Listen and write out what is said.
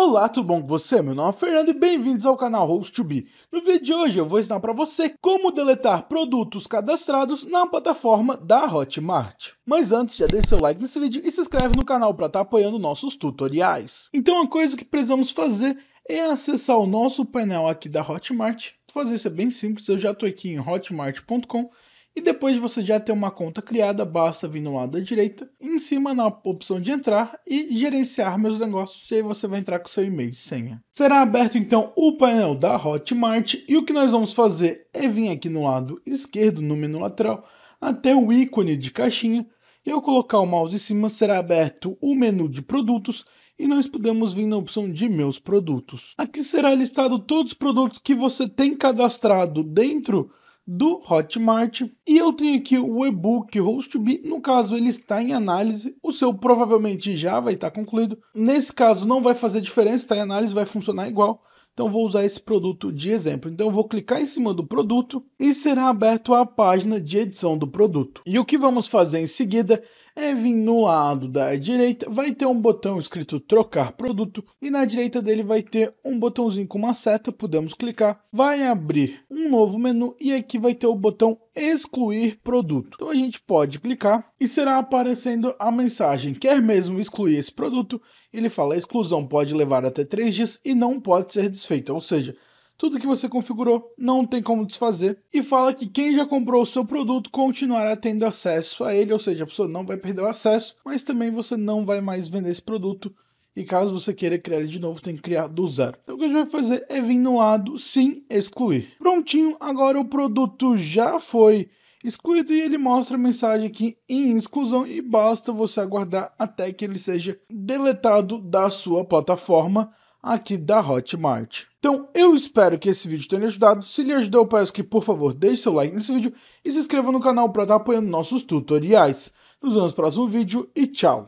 Olá, tudo bom com você? Meu nome é Fernando e bem-vindos ao canal host 2 No vídeo de hoje eu vou ensinar para você como deletar produtos cadastrados na plataforma da Hotmart. Mas antes, já deixa seu like nesse vídeo e se inscreve no canal para estar tá apoiando nossos tutoriais. Então a coisa que precisamos fazer é acessar o nosso painel aqui da Hotmart. Vou fazer isso é bem simples, eu já estou aqui em hotmart.com e depois de você já ter uma conta criada, basta vir no lado da direita, em cima na opção de entrar e gerenciar meus negócios, e aí você vai entrar com seu e-mail e senha. Será aberto então o painel da Hotmart e o que nós vamos fazer é vir aqui no lado esquerdo, no menu lateral, até o ícone de caixinha, e ao colocar o mouse em cima será aberto o menu de produtos e nós podemos vir na opção de meus produtos. Aqui será listado todos os produtos que você tem cadastrado dentro do Hotmart. E eu tenho aqui o e-book Host2Be, no caso ele está em análise, o seu provavelmente já vai estar concluído. Nesse caso não vai fazer diferença, está em análise, vai funcionar igual. Então vou usar esse produto de exemplo. Então eu vou clicar em cima do produto e será aberto a página de edição do produto. E o que vamos fazer em seguida é vir no lado da direita, vai ter um botão escrito trocar produto e na direita dele vai ter um botãozinho com uma seta, podemos clicar, vai abrir um novo menu e aqui vai ter o botão excluir produto. Então a gente pode clicar e será aparecendo a mensagem quer mesmo excluir esse produto. Ele fala a exclusão pode levar até 3 dias e não pode ser desfeita, ou seja, tudo que você configurou, não tem como desfazer, e fala que quem já comprou o seu produto continuará tendo acesso a ele, ou seja, a pessoa não vai perder o acesso, mas também você não vai mais vender esse produto. E caso você queira criar ele de novo, tem que criar do zero. Então o que a gente vai fazer é vir no lado sim excluir. Prontinho, agora o produto já foi excluído e ele mostra a mensagem aqui em exclusão e basta você aguardar até que ele seja deletado da sua plataforma aqui da Hotmart. Então eu espero que esse vídeo tenha ajudado. Se lhe ajudou, peço que por favor deixe seu like nesse vídeo e se inscreva no canal para estar apoiando nossos tutoriais. Nos vemos no próximo vídeo e tchau!